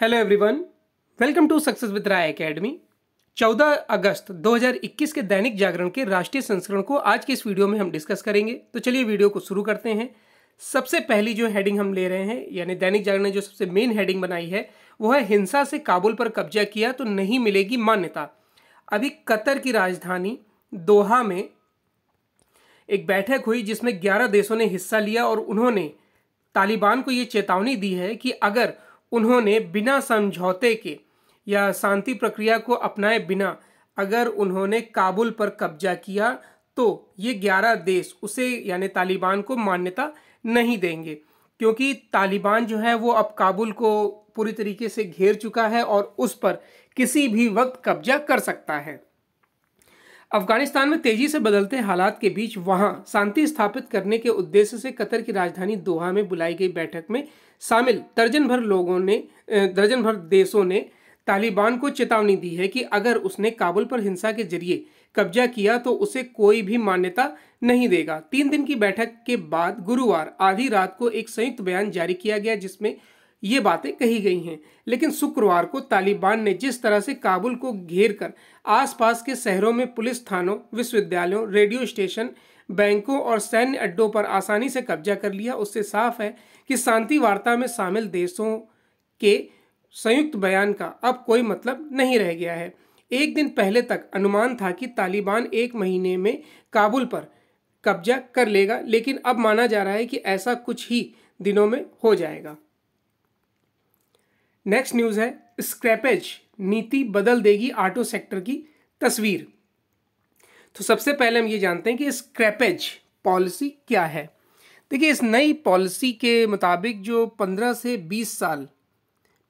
hello everyone welcome to success with Rai academy 14 अगस्त 2021 के दैनिक जागरण के राष्ट्रीय संस्करण को आज के इस वीडियो में हम डिस्कस करेंगे तो चलिए वीडियो को शुरू करते हैं सबसे पहली जो हेडिंग हम ले रहे हैं यानी दैनिक जागरण ने जो सबसे मेन हेडिंग बनाई है वो है हिंसा से काबुल पर कब्जा किया तो नहीं मिलेगी मान्यता अभी कतर की राजधानी दोहा में एक बैठक हुई जिसमें ग्यारह देशों ने हिस्सा लिया और उन्होंने तालिबान को ये चेतावनी दी है कि अगर उन्होंने बिना समझौते के या शांति प्रक्रिया को अपनाए बिना अगर उन्होंने काबुल पर कब्जा किया तो ये ग्यारह देश उसे यानी तालिबान को मान्यता नहीं देंगे क्योंकि तालिबान जो है वो अब काबुल को पूरी तरीके से घेर चुका है और उस पर किसी भी वक्त कब्जा कर सकता है अफगानिस्तान में तेजी से बदलते हालात के बीच वहां शांति स्थापित करने के उद्देश्य से कतर की राजधानी दोहा में बुलाई गई बैठक में शामिल दर्जन भर लोगों ने दर्जन भर देशों ने तालिबान को चेतावनी दी है कि अगर उसने काबुल पर हिंसा के जरिए कब्जा किया तो उसे कोई भी मान्यता नहीं देगा तीन दिन की बैठक के बाद गुरुवार आधी रात को एक संयुक्त बयान जारी किया गया जिसमें ये बातें कही गई हैं लेकिन शुक्रवार को तालिबान ने जिस तरह से काबुल को घेर कर आसपास के शहरों में पुलिस थानों विश्वविद्यालयों रेडियो स्टेशन बैंकों और सैन्य अड्डों पर आसानी से कब्जा कर लिया उससे साफ है कि शांति वार्ता में शामिल देशों के संयुक्त बयान का अब कोई मतलब नहीं रह गया है एक दिन पहले तक अनुमान था कि तालिबान एक महीने में काबुल पर कब्जा कर लेगा लेकिन अब माना जा रहा है कि ऐसा कुछ ही दिनों में हो जाएगा नेक्स्ट न्यूज़ है स्क्रैपेज नीति बदल देगी ऑटो सेक्टर की तस्वीर तो सबसे पहले हम ये जानते हैं कि स्क्रैपेज पॉलिसी क्या है देखिए इस नई पॉलिसी के मुताबिक जो 15 से 20 साल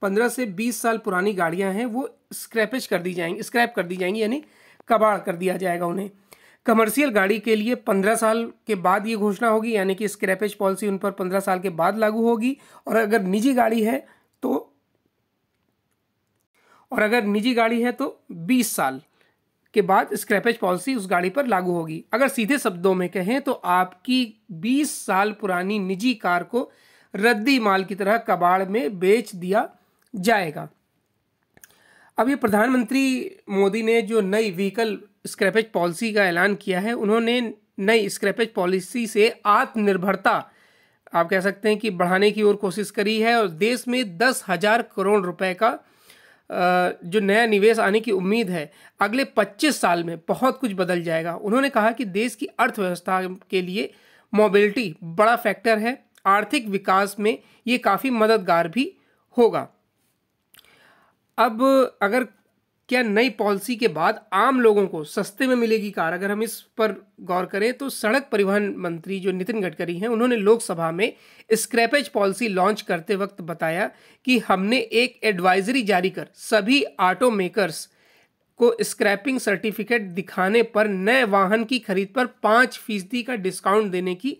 15 से 20 साल पुरानी गाड़ियां हैं वो स्क्रैपेज कर दी जाएंगी स्क्रैप कर दी जाएंगी यानी कबाड़ कर दिया जाएगा उन्हें कमर्शियल गाड़ी के लिए 15 साल के बाद ये घोषणा होगी यानी कि स्क्रैपेज पॉलिसी उन पर 15 साल के बाद लागू होगी और अगर निजी गाड़ी है तो और अगर निजी गाड़ी है तो बीस साल के बाद स्क्रैपेज पॉलिसी उस गाड़ी पर लागू होगी अगर सीधे शब्दों में कहें तो आपकी 20 साल पुरानी निजी कार को रद्दी माल की तरह कबाड़ में बेच दिया जाएगा अब ये प्रधानमंत्री मोदी ने जो नई व्हीकल स्क्रैपेज पॉलिसी का ऐलान किया है उन्होंने नई स्क्रैपेज पॉलिसी से आत्मनिर्भरता आप कह सकते हैं कि बढ़ाने की ओर कोशिश करी है और देश में दस हज़ार करोड़ रुपए का जो नया निवेश आने की उम्मीद है अगले 25 साल में बहुत कुछ बदल जाएगा उन्होंने कहा कि देश की अर्थव्यवस्था के लिए मोबिलिटी बड़ा फैक्टर है आर्थिक विकास में ये काफ़ी मददगार भी होगा अब अगर क्या नई पॉलिसी के बाद आम लोगों को सस्ते में मिलेगी कार अगर हम इस पर गौर करें तो सड़क परिवहन मंत्री जो नितिन गडकरी हैं उन्होंने लोकसभा में स्क्रैपेज पॉलिसी लॉन्च करते वक्त बताया कि हमने एक एडवाइजरी जारी कर सभी ऑटो मेकर्स को स्क्रैपिंग सर्टिफिकेट दिखाने पर नए वाहन की खरीद पर पाँच फीसदी का डिस्काउंट देने की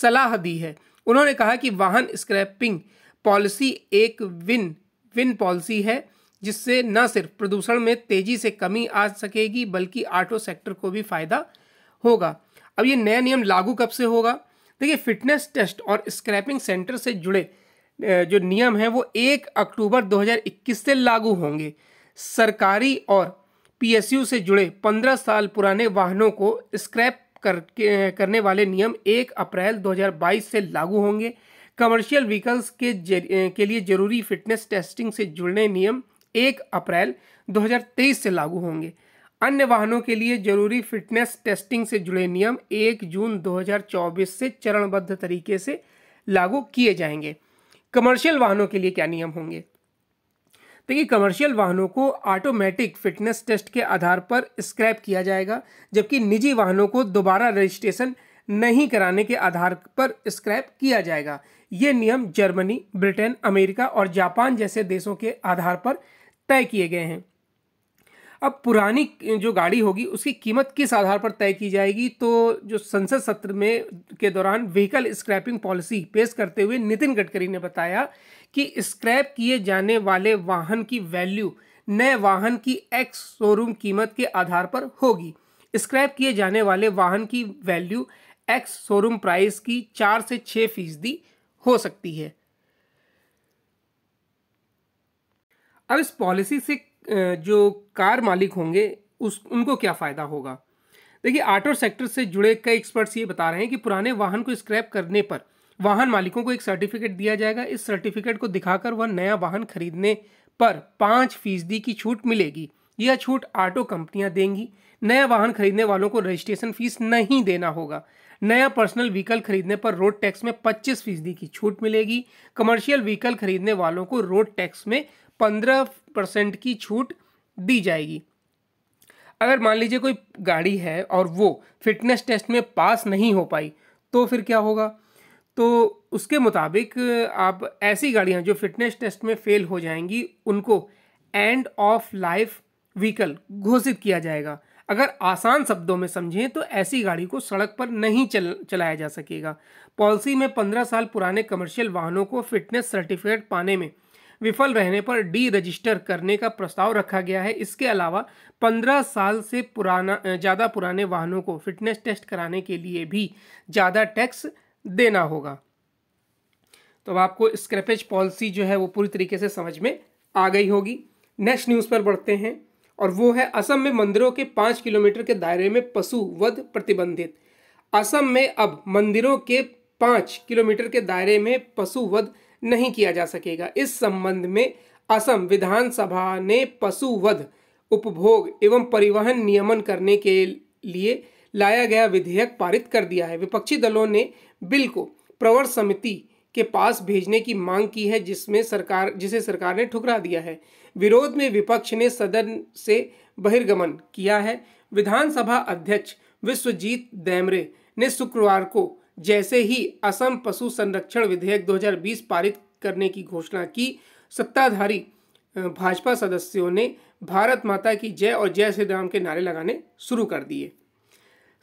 सलाह दी है उन्होंने कहा कि वाहन स्क्रैपिंग पॉलिसी एक विन विन पॉलिसी है जिससे न सिर्फ प्रदूषण में तेजी से कमी आ सकेगी बल्कि ऑटो सेक्टर को भी फायदा होगा अब ये नया नियम लागू कब से होगा देखिए फिटनेस टेस्ट और स्क्रैपिंग सेंटर से जुड़े जो नियम हैं वो एक अक्टूबर 2021 से लागू होंगे सरकारी और पीएसयू से जुड़े 15 साल पुराने वाहनों को स्क्रैप कर करने वाले नियम 1 अप्रैल 2022 से लागू होंगे कमर्शियल व्हीकल्स के के लिए जरूरी फिटनेस टेस्टिंग से जुड़ने नियम एक अप्रैल 2023 से लागू होंगे अन्य वाहनों के लिए जरूरी फिटनेस टेस्टिंग से जुड़े नियम 1 जून 2024 से चरणबद्ध तरीके से लागू किए जाएंगे कमर्शियल वाहनों के लिए क्या नियम होंगे देखिए कमर्शियल वाहनों को ऑटोमेटिक फिटनेस टेस्ट के आधार पर स्क्रैप किया जाएगा जबकि निजी वाहनों को दोबारा रजिस्ट्रेशन नहीं कराने के आधार पर स्क्रैप किया जाएगा ये नियम जर्मनी ब्रिटेन अमेरिका और जापान जैसे देशों के आधार पर तय किए गए हैं अब पुरानी जो गाड़ी होगी उसकी कीमत किस आधार पर तय की जाएगी तो जो संसद सत्र में के दौरान व्हीकल स्क्रैपिंग पॉलिसी पेश करते हुए नितिन गडकरी ने बताया कि स्क्रैप किए जाने वाले वाहन की वैल्यू नए वाहन की एक्स शोरूम कीमत के आधार पर होगी स्क्रैप किए जाने वाले वाहन की वैल्यू एक्स शोरूम प्राइस की चार से छः फीसदी हो सकती है अब इस पॉलिसी से जो कार मालिक होंगे उस उनको क्या फ़ायदा होगा देखिए ऑटो सेक्टर से जुड़े कई एक्सपर्ट्स ये बता रहे हैं कि पुराने वाहन को स्क्रैप करने पर वाहन मालिकों को एक सर्टिफिकेट दिया जाएगा इस सर्टिफिकेट को दिखाकर वह नया वाहन खरीदने पर पाँच फीसदी की छूट मिलेगी यह छूट ऑटो कंपनियां देंगी नया वाहन खरीदने वालों को रजिस्ट्रेशन फीस नहीं देना होगा नया पर्सनल व्हीकल खरीदने पर रोड टैक्स में 25 फीसदी की छूट मिलेगी कमर्शियल व्हीकल खरीदने वालों को रोड टैक्स में पंद्रह परसेंट की छूट दी जाएगी अगर मान लीजिए कोई गाड़ी है और वो फिटनेस टेस्ट में पास नहीं हो पाई तो फिर क्या होगा तो उसके मुताबिक आप ऐसी गाड़ियाँ जो फिटनेस टेस्ट में फेल हो जाएंगी उनको एंड ऑफ लाइफ व्हीकल घोषित किया जाएगा अगर आसान शब्दों में समझें तो ऐसी गाड़ी को सड़क पर नहीं चल चलाया जा सकेगा पॉलिसी में पंद्रह साल पुराने कमर्शियल वाहनों को फिटनेस सर्टिफिकेट पाने में विफल रहने पर डी रजिस्टर करने का प्रस्ताव रखा गया है इसके अलावा 15 साल से पुराना ज़्यादा पुराने वाहनों को फिटनेस टेस्ट कराने के लिए भी ज़्यादा टैक्स देना होगा तो अब आपको स्क्रैपेज पॉलिसी जो है वो पूरी तरीके से समझ में आ गई होगी नेक्स्ट न्यूज़ पर बढ़ते हैं और वो है असम में मंदिरों के पाँच किलोमीटर के दायरे में पशु वध प्रतिबंधित असम में अब मंदिरों के पाँच किलोमीटर के दायरे में पशु वध नहीं किया जा सकेगा इस संबंध में असम विधानसभा ने पशु वध उपभोग एवं परिवहन नियमन करने के लिए लाया गया विधेयक पारित कर दिया है विपक्षी दलों ने बिल को प्रवर समिति के पास भेजने की मांग की है जिसमें सरकार जिसे सरकार ने ठुकरा दिया है विरोध में विपक्ष ने सदन से बहिर्गमन किया है विधानसभा अध्यक्ष विश्वजीत दैमरे ने शुक्रवार को जैसे ही असम पशु संरक्षण विधेयक 2020 पारित करने की घोषणा की सत्ताधारी भाजपा सदस्यों ने भारत माता की जय और जय श्री राम के नारे लगाने शुरू कर दिए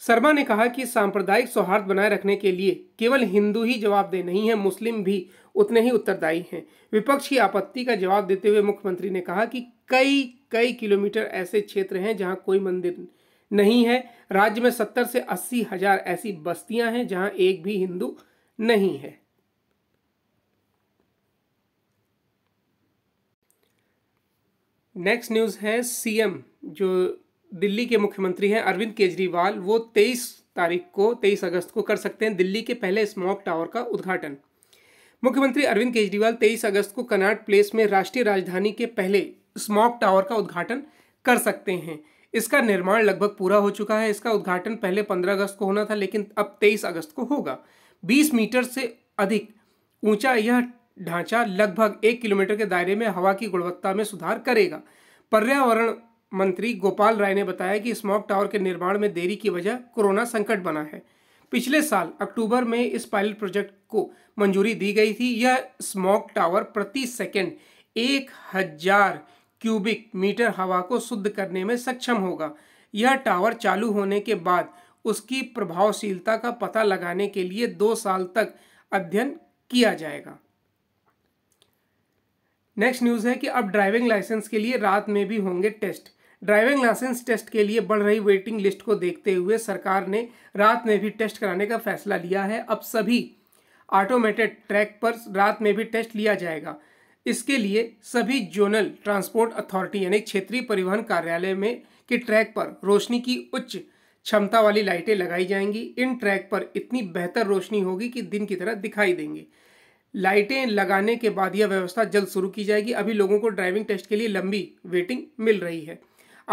शर्मा ने कहा कि सांप्रदायिक सौहार्द बनाए रखने के लिए केवल हिंदू ही जवाबदेह नहीं है मुस्लिम भी उतने ही उत्तरदायी हैं विपक्ष की आपत्ति का जवाब देते हुए मुख्यमंत्री ने कहा कि कई कई किलोमीटर ऐसे क्षेत्र हैं जहां कोई मंदिर नहीं है राज्य में सत्तर से अस्सी हजार ऐसी बस्तियां हैं जहां एक भी हिंदू नहीं है नेक्स्ट न्यूज़ है सीएम जो दिल्ली के मुख्यमंत्री हैं अरविंद केजरीवाल वो 23 तारीख को 23 अगस्त को कर सकते हैं दिल्ली के पहले स्मॉक टावर का उद्घाटन मुख्यमंत्री अरविंद केजरीवाल 23 अगस्त को कनाट प्लेस में राष्ट्रीय राजधानी के पहले स्मॉक टावर का उद्घाटन कर सकते हैं इसका निर्माण लगभग पूरा हो चुका है इसका उद्घाटन पहले पंद्रह अगस्त को होना था लेकिन अब तेईस अगस्त को होगा बीस मीटर से अधिक ऊंचा यह ढांचा लगभग एक किलोमीटर के दायरे में हवा की गुणवत्ता में सुधार करेगा पर्यावरण मंत्री गोपाल राय ने बताया कि स्मॉक टावर के निर्माण में देरी की वजह कोरोना संकट बना है पिछले साल अक्टूबर में इस पायलट प्रोजेक्ट को मंजूरी दी गई थी यह स्मॉक टावर प्रति सेकंड एक हजार क्यूबिक मीटर हवा को शुद्ध करने में सक्षम होगा यह टावर चालू होने के बाद उसकी प्रभावशीलता का पता लगाने के लिए दो साल तक अध्ययन किया जाएगा नेक्स्ट न्यूज़ है कि अब ड्राइविंग लाइसेंस के लिए रात में भी होंगे टेस्ट ड्राइविंग लाइसेंस टेस्ट के लिए बढ़ रही वेटिंग लिस्ट को देखते हुए सरकार ने रात में भी टेस्ट कराने का फैसला लिया है अब सभी ऑटोमेटेड ट्रैक पर रात में भी टेस्ट लिया जाएगा इसके लिए सभी जोनल ट्रांसपोर्ट अथॉरिटी यानी क्षेत्रीय परिवहन कार्यालय में के ट्रैक पर रोशनी की उच्च क्षमता वाली लाइटें लगाई जाएंगी इन ट्रैक पर इतनी बेहतर रोशनी होगी कि दिन की तरह दिखाई देंगे लाइटें लगाने के बाद यह व्यवस्था जल्द शुरू की जाएगी अभी लोगों को ड्राइविंग टेस्ट के लिए लंबी वेटिंग मिल रही है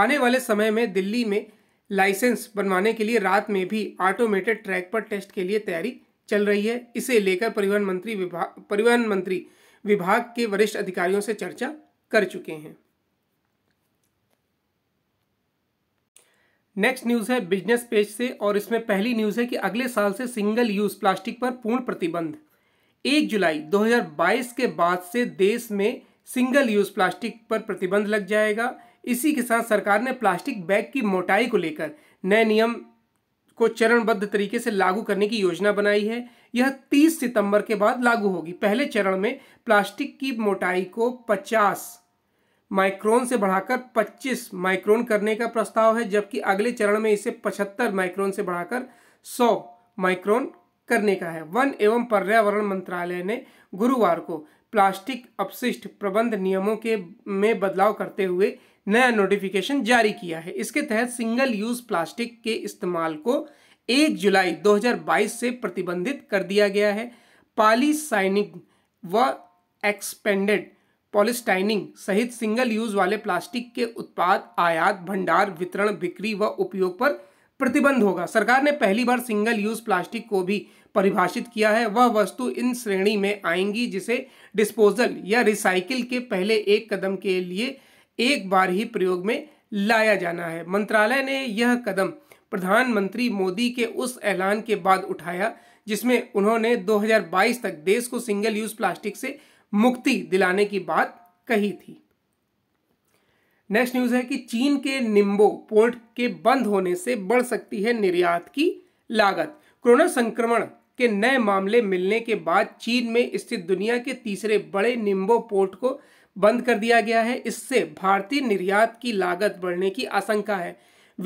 आने वाले समय में दिल्ली में लाइसेंस बनवाने के लिए रात में भी ऑटोमेटेड ट्रैक पर टेस्ट के लिए तैयारी चल रही है इसे लेकर परिवहन मंत्री विभाग परिवहन मंत्री विभाग के वरिष्ठ अधिकारियों से चर्चा कर चुके हैं नेक्स्ट न्यूज है बिजनेस पेज से और इसमें पहली न्यूज है कि अगले साल से सिंगल यूज प्लास्टिक पर पूर्ण प्रतिबंध एक जुलाई 2022 के बाद से देश में सिंगल यूज प्लास्टिक पर प्रतिबंध लग जाएगा इसी के साथ सरकार ने प्लास्टिक बैग की मोटाई को लेकर नए नियम को चरणबद्ध तरीके से लागू करने की योजना बनाई है यह 30 सितंबर के बाद लागू होगी पहले चरण में प्लास्टिक की मोटाई को 50 माइक्रोन से बढ़ाकर 25 माइक्रोन करने का प्रस्ताव है जबकि अगले चरण में इसे 75 माइक्रोन से बढ़ाकर 100 माइक्रोन करने का है वन एवं पर्यावरण मंत्रालय ने गुरुवार को प्लास्टिक अपशिष्ट प्रबंध नियमों के में बदलाव करते हुए नया नोटिफिकेशन जारी किया है इसके तहत सिंगल यूज प्लास्टिक के इस्तेमाल को एक जुलाई 2022 से प्रतिबंधित कर दिया गया है साइनिंग व एक्सपेंडेड पॉलिस्टाइनिंग सहित सिंगल यूज वाले प्लास्टिक के उत्पाद आयात भंडार वितरण बिक्री व उपयोग पर प्रतिबंध होगा सरकार ने पहली बार सिंगल यूज प्लास्टिक को भी परिभाषित किया है वह वस्तु इन श्रेणी में आएंगी जिसे डिस्पोजल या रिसाइकिल के पहले एक कदम के लिए एक बार ही प्रयोग में लाया जाना है मंत्रालय ने यह कदम प्रधानमंत्री मोदी के उस ऐलान के बाद उठाया जिसमें उन्होंने 2022 तक देश को सिंगल यूज प्लास्टिक से मुक्ति दिलाने की बात कही थी नेक्स्ट न्यूज है कि चीन के निम्बो पोर्ट के बंद होने से बढ़ सकती है निर्यात की लागत कोरोना संक्रमण के नए मामले मिलने के बाद चीन में स्थित दुनिया के तीसरे बड़े निम्बो पोर्ट को बंद कर दिया गया है इससे भारतीय निर्यात की लागत बढ़ने की आशंका है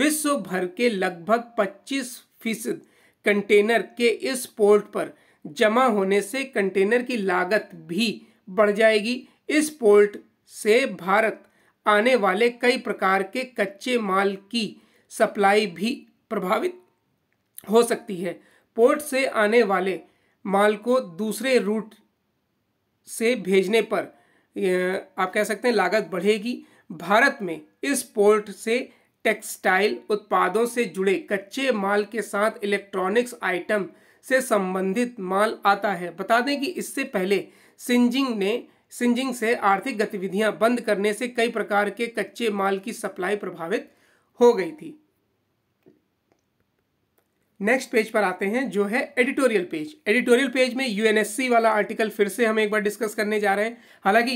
विश्व भर के लगभग 25 फीसद कंटेनर के इस पोर्ट पर जमा होने से कंटेनर की लागत भी बढ़ जाएगी इस पोर्ट से भारत आने वाले कई प्रकार के कच्चे माल की सप्लाई भी प्रभावित हो सकती है पोर्ट से आने वाले माल को दूसरे रूट से भेजने पर आप कह सकते हैं लागत बढ़ेगी भारत में इस पोर्ट से टेक्सटाइल उत्पादों से जुड़े कच्चे माल के साथ इलेक्ट्रॉनिक्स आइटम से संबंधित माल आता है बता दें कि इससे पहले सिंजिंग ने सिंजिंग से आर्थिक गतिविधियां बंद करने से कई प्रकार के कच्चे माल की सप्लाई प्रभावित हो गई थी नेक्स्ट पेज पर आते हैं जो है एडिटोरियल पेज एडिटोरियल पेज में यूएनएससी वाला आर्टिकल फिर से हम एक बार डिस्कस करने जा रहे हैं हालांकि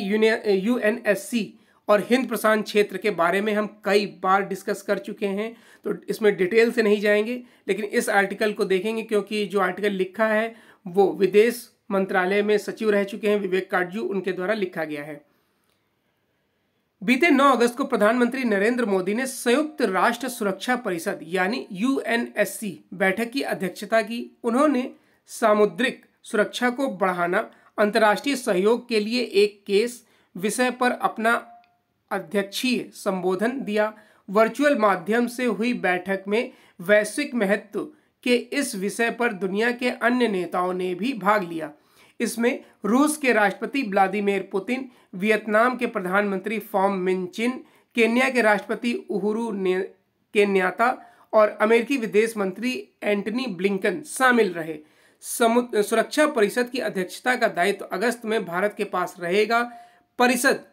यूएनएससी और हिंद प्रशांत क्षेत्र के बारे में हम कई बार डिस्कस कर चुके हैं तो इसमें डिटेल से नहीं जाएंगे लेकिन इस आर्टिकल को देखेंगे क्योंकि जो आर्टिकल लिखा है वो विदेश मंत्रालय में सचिव रह चुके हैं विवेक काटजू उनके द्वारा लिखा गया है बीते 9 अगस्त को प्रधानमंत्री नरेंद्र मोदी ने संयुक्त राष्ट्र सुरक्षा परिषद यानी यू बैठक की अध्यक्षता की उन्होंने सामुद्रिक सुरक्षा को बढ़ाना अंतर्राष्ट्रीय सहयोग के लिए एक केस विषय पर अपना अध्यक्षीय संबोधन दिया वर्चुअल माध्यम से हुई बैठक में वैश्विक महत्व के इस विषय पर दुनिया के अन्य नेताओं ने भी भाग लिया इसमें रूस के राष्ट्रपति व्लादिमीर पुतिन वियतनाम के प्रधानमंत्री फॉम मिन चिन केन्या के राष्ट्रपति उहुरू ने केन्याता और अमेरिकी विदेश मंत्री एंटनी ब्लिंकन शामिल रहे सुरक्षा परिषद की अध्यक्षता का दायित्व तो अगस्त में भारत के पास रहेगा परिषद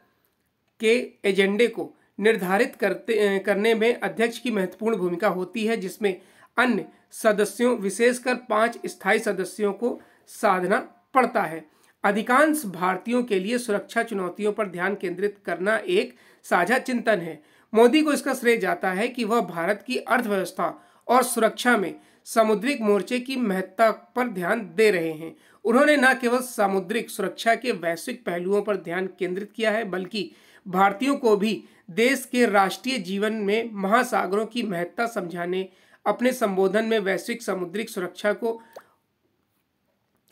के एजेंडे को निर्धारित करते करने में अध्यक्ष की महत्वपूर्ण भूमिका होती है जिसमें अन्य सदस्यों विशेषकर पांच स्थायी सदस्यों को साधना पड़ता है अधिकांश भारतीयों के लिए सुरक्षा चुनौतियों पर ध्यान केंद्रित करना एक साझा चिंतन है मोदी को इसका श्रेय जाता है कि वह भारत की अर्थव्यवस्था और सुरक्षा में सामुद्रिक मोर्चे की महत्ता पर ध्यान दे रहे हैं उन्होंने न केवल सामुद्रिक सुरक्षा के वैश्विक पहलुओं पर ध्यान केंद्रित किया है बल्कि भारतीयों को भी देश के राष्ट्रीय जीवन में महासागरों की महत्ता समझाने अपने संबोधन में वैश्विक समुद्रिक सुरक्षा को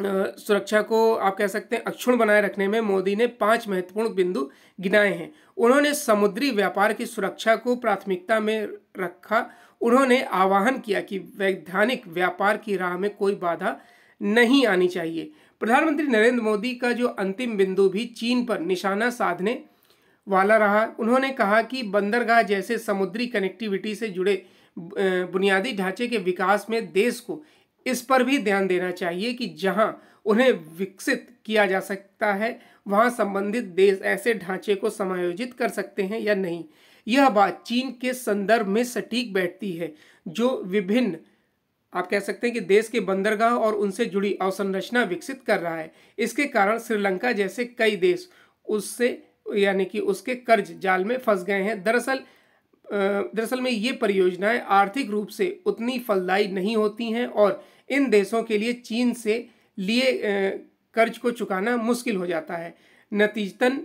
सुरक्षा को आप कह सकते हैं अक्षुण बनाए रखने में मोदी ने पांच महत्वपूर्ण बिंदु गिनाए हैं उन्होंने समुद्री व्यापार की सुरक्षा को प्राथमिकता में रखा उन्होंने आह्वान किया कि वैधानिक व्यापार की राह में कोई बाधा नहीं आनी चाहिए प्रधानमंत्री नरेंद्र मोदी का जो अंतिम बिंदु भी चीन पर निशाना साधने वाला रहा उन्होंने कहा कि बंदरगाह जैसे समुद्री कनेक्टिविटी से जुड़े बुनियादी ढांचे के विकास में देश को इस पर भी ध्यान देना चाहिए कि जहां उन्हें विकसित किया जा सकता है वहां संबंधित देश ऐसे ढांचे को समायोजित कर सकते हैं या नहीं यह बात चीन के संदर्भ में सटीक बैठती है जो विभिन्न आप कह सकते हैं कि देश के बंदरगाह और उनसे जुड़ी अवसंरचना विकसित कर रहा है इसके कारण श्रीलंका जैसे कई देश उससे यानी कि उसके कर्ज जाल में फंस गए हैं दरअसल दरअसल में ये परियोजनाएं आर्थिक रूप से उतनी फलदायी नहीं होती हैं और इन देशों के लिए चीन से लिए कर्ज को चुकाना मुश्किल हो जाता है नतीजतन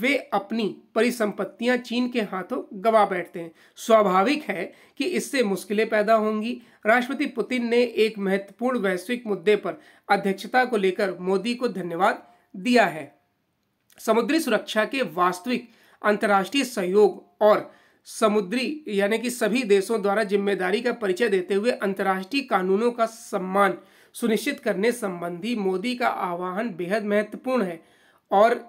वे अपनी परिसंपत्तियां चीन के हाथों गवा बैठते हैं स्वाभाविक है कि इससे मुश्किलें पैदा होंगी राष्ट्रपति पुतिन ने एक महत्वपूर्ण वैश्विक मुद्दे पर अध्यक्षता को लेकर मोदी को धन्यवाद दिया है समुद्री सुरक्षा के वास्तविक अंतर्राष्ट्रीय सहयोग और समुद्री यानी कि सभी देशों द्वारा जिम्मेदारी का परिचय देते हुए अंतर्राष्ट्रीय कानूनों का सम्मान सुनिश्चित करने संबंधी मोदी का आह्वान बेहद महत्वपूर्ण है और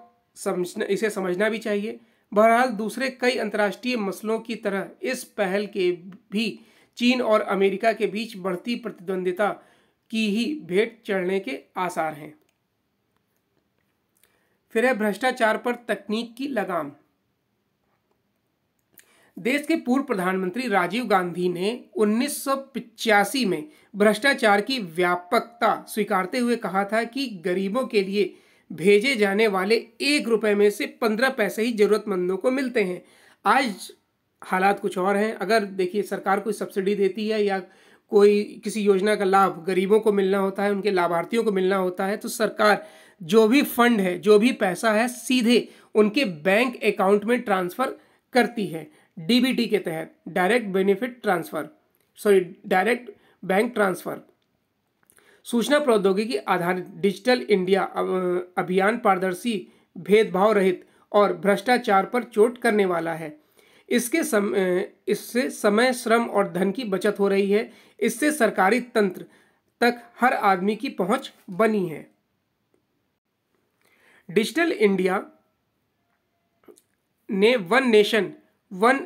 समझना इसे समझना भी चाहिए बहरहाल दूसरे कई अंतर्राष्ट्रीय मसलों की तरह इस पहल के भी चीन और अमेरिका के बीच बढ़ती प्रतिद्वंदिता की ही भेंट चढ़ने के आसार हैं फिर है भ्रष्टाचार पर तकनीक की लगाम देश के पूर्व प्रधानमंत्री राजीव गांधी ने उन्नीस में भ्रष्टाचार की व्यापकता स्वीकारते हुए कहा था कि गरीबों के लिए भेजे जाने वाले एक रुपए में से पंद्रह पैसे ही जरूरतमंदों को मिलते हैं आज हालात कुछ और हैं अगर देखिए सरकार कोई सब्सिडी देती है या कोई किसी योजना का लाभ गरीबों को मिलना होता है उनके लाभार्थियों को मिलना होता है तो सरकार जो भी फंड है जो भी पैसा है सीधे उनके बैंक अकाउंट में ट्रांसफ़र करती है डीबीटी के तहत direct benefit transfer sorry direct bank transfer सूचना प्रौद्योगिकी आधारित डिजिटल इंडिया अभियान पारदर्शी भेदभाव रहित और भ्रष्टाचार पर चोट करने वाला है इसके सम इससे समय श्रम और धन की बचत हो रही है इससे सरकारी तंत्र तक हर आदमी की पहुंच बनी है डिजिटल इंडिया ने वन नेशन वन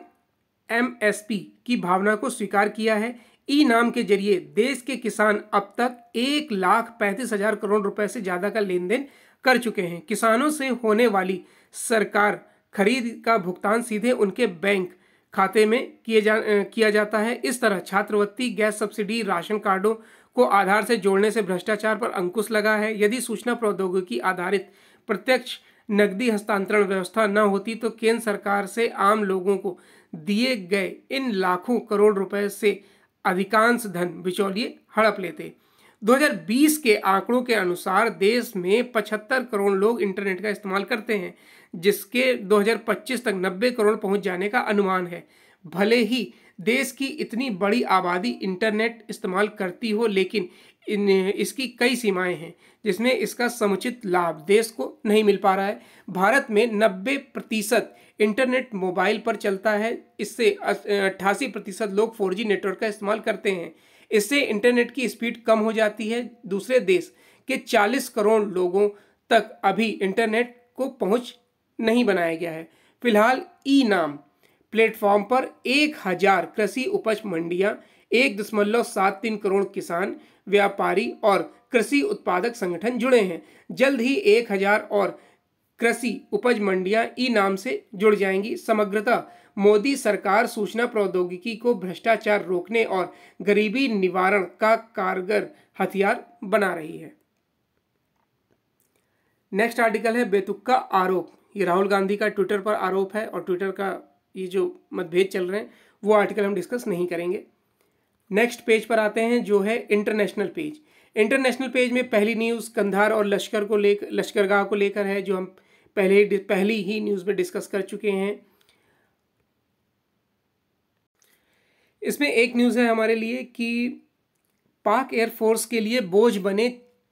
एमएसपी की भावना को स्वीकार किया है ई नाम के जरिए देश के किसान अब तक एक लाख पैंतीस हजार करोड़ रुपए से ज़्यादा का लेन देन कर चुके हैं किसानों से होने वाली सरकार खरीद का भुगतान सीधे उनके बैंक खाते में किए जा किया जाता है इस तरह छात्रवृत्ति गैस सब्सिडी राशन कार्डों को आधार से जोड़ने से भ्रष्टाचार पर अंकुश लगा है यदि सूचना प्रौद्योगिकी आधारित प्रत्यक्ष नकदी हस्तांतरण व्यवस्था न होती तो केंद्र सरकार से आम लोगों को दिए गए इन लाखों करोड़ रुपए से अधिकांश धन बिचौलिए हड़प लेते 2020 के आंकड़ों के अनुसार देश में 75 करोड़ लोग इंटरनेट का इस्तेमाल करते हैं जिसके 2025 तक 90 करोड़ पहुंच जाने का अनुमान है भले ही देश की इतनी बड़ी आबादी इंटरनेट इस्तेमाल करती हो लेकिन इन इसकी कई सीमाएं हैं जिसमें इसका समुचित लाभ देश को नहीं मिल पा रहा है भारत में 90 प्रतिशत इंटरनेट मोबाइल पर चलता है इससे अट्ठासी प्रतिशत लोग 4G नेटवर्क का इस्तेमाल करते हैं इससे इंटरनेट की स्पीड कम हो जाती है दूसरे देश के 40 करोड़ लोगों तक अभी इंटरनेट को पहुंच नहीं बनाया गया है फिलहाल ई नाम प्लेटफॉर्म पर एक हजार कृषि उपज मंडियां एक दशमलव सात तीन करोड़ किसान व्यापारी और कृषि उत्पादक संगठन जुड़े हैं जल्द ही एक हजार और कृषि उपज मंडियां ई नाम से जुड़ जाएंगी समग्रता मोदी सरकार सूचना प्रौद्योगिकी को भ्रष्टाचार रोकने और गरीबी निवारण का कारगर हथियार बना रही है नेक्स्ट आर्टिकल है बेतुक्का आरोप ये राहुल गांधी का ट्विटर पर आरोप है और ट्विटर का ये जो मतभेद चल रहे हैं वो आर्टिकल हम डिस्कस नहीं करेंगे नेक्स्ट पेज पर आते हैं जो है इंटरनेशनल पेज इंटरनेशनल पेज में पहली न्यूज़ कंधार और लश्कर को ले लश्करगाह को लेकर है जो हम पहले ही पहली ही न्यूज़ में डिस्कस कर चुके हैं इसमें एक न्यूज़ है हमारे लिए कि पाक एयरफोर्स के लिए बोझ बने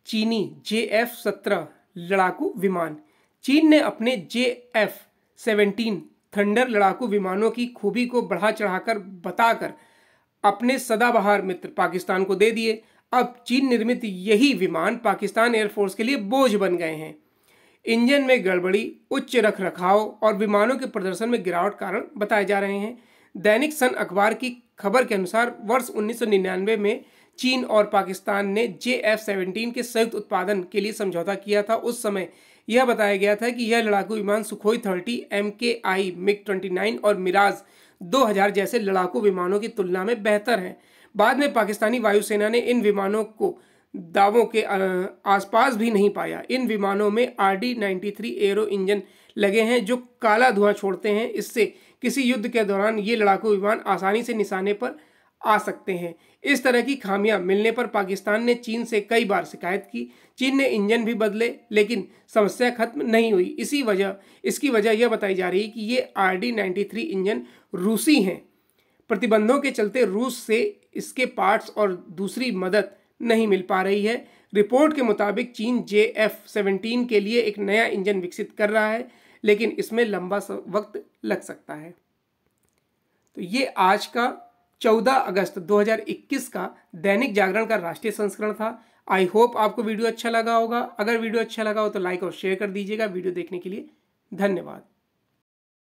चीनी जे एफ सत्रह लड़ाकू विमान चीन ने अपने जे एफ सेवेंटीन थंडर लड़ाकू विमानों की खूबी को बढ़ा चढ़ाकर बताकर अपने सदाबहार मित्र पाकिस्तान को दे दिए अब चीन निर्मित यही विमान पाकिस्तान एयरफोर्स के लिए बोझ बन गए हैं इंजन में गड़बड़ी उच्च रख रखाव और विमानों के प्रदर्शन में गिरावट कारण बताए जा रहे हैं दैनिक सन अखबार की खबर के अनुसार वर्ष 1999 में चीन और पाकिस्तान ने जे एफ के संयुक्त उत्पादन के लिए समझौता किया था उस समय यह बताया गया था कि यह लड़ाकू विमान सुखोई थर्टी एम के आई मिग ट्वेंटी नाइन और मिराज 2000 जैसे लड़ाकू विमानों की तुलना में बेहतर हैं बाद में पाकिस्तानी वायुसेना ने इन विमानों को दावों के आसपास भी नहीं पाया इन विमानों में R D ninety three aero engine लगे हैं जो काला धुआं छोड़ते हैं इससे किसी युद्ध के दौरान ये लड़ाकू विमान आसानी से निशाने पर आ सकते हैं इस तरह की खामियां मिलने पर पाकिस्तान ने चीन से कई बार शिकायत की चीन ने इंजन भी बदले लेकिन समस्या खत्म नहीं हुई इसी वजह इसकी वजह यह बताई जा रही है कि ये R D ninety three engine रूसी हैं प्रतिबंधों के चलते रूस से इसके पार्ट्स और दूसरी मदद नहीं मिल पा रही है रिपोर्ट के मुताबिक चीन जे एफ सेवेंटीन के लिए एक नया इंजन विकसित कर रहा है लेकिन इसमें लंबा वक्त लग सकता है तो ये आज का 14 अगस्त 2021 का दैनिक जागरण का राष्ट्रीय संस्करण था आई होप आपको वीडियो अच्छा लगा होगा अगर वीडियो अच्छा लगा हो तो लाइक और शेयर कर दीजिएगा वीडियो देखने के लिए धन्यवाद